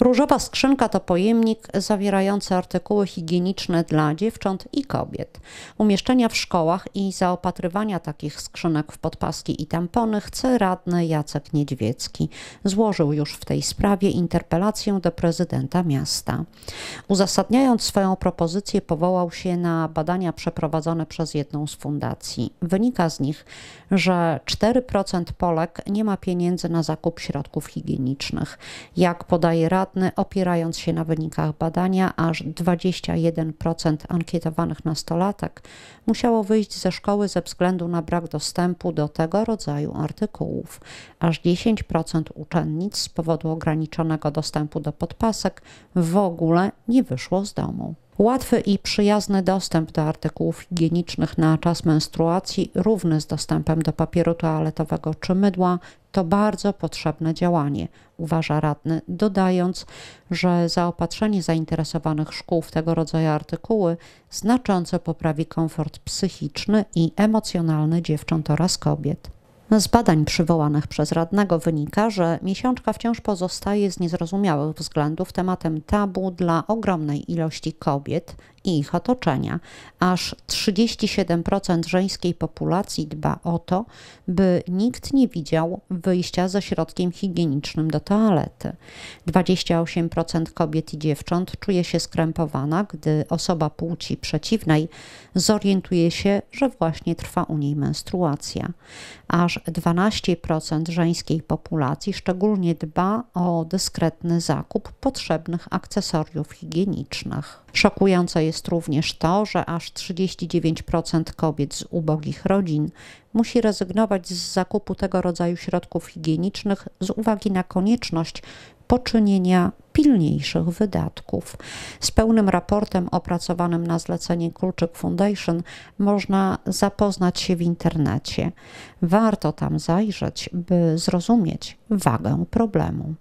Różowa skrzynka to pojemnik zawierający artykuły higieniczne dla dziewcząt i kobiet. Umieszczenia w szkołach i zaopatrywania takich skrzynek w podpaski i tampony chce radny Jacek Niedźwiecki. Złożył już w tej sprawie interpelację do prezydenta miasta. Uzasadniając swoją propozycję powołał się na badania przeprowadzone przez jedną z fundacji. Wynika z nich, że 4% Polek nie ma pieniędzy na zakup środków higienicznych. Jak podaje radny, opierając się na wynikach badania, aż 21% ankietowanych nastolatek musiało wyjść ze szkoły ze względu na brak dostępu do tego rodzaju artykułów. Aż 10% uczennic z powodu ograniczonego dostępu do podpasek w ogóle nie wyszło z domu. Łatwy i przyjazny dostęp do artykułów higienicznych na czas menstruacji, równy z dostępem do papieru toaletowego czy mydła, to bardzo potrzebne działanie, uważa radny, dodając, że zaopatrzenie zainteresowanych szkół w tego rodzaju artykuły znacząco poprawi komfort psychiczny i emocjonalny dziewcząt oraz kobiet. Z badań przywołanych przez radnego wynika, że miesiączka wciąż pozostaje z niezrozumiałych względów tematem tabu dla ogromnej ilości kobiet i ich otoczenia. Aż 37% żeńskiej populacji dba o to, by nikt nie widział wyjścia ze środkiem higienicznym do toalety. 28% kobiet i dziewcząt czuje się skrępowana, gdy osoba płci przeciwnej zorientuje się, że właśnie trwa u niej menstruacja. Aż 12% żeńskiej populacji szczególnie dba o dyskretny zakup potrzebnych akcesoriów higienicznych. Szokujące jest jest również to, że aż 39% kobiet z ubogich rodzin musi rezygnować z zakupu tego rodzaju środków higienicznych z uwagi na konieczność poczynienia pilniejszych wydatków. Z pełnym raportem opracowanym na zlecenie Kulczyk Foundation można zapoznać się w internecie. Warto tam zajrzeć, by zrozumieć wagę problemu.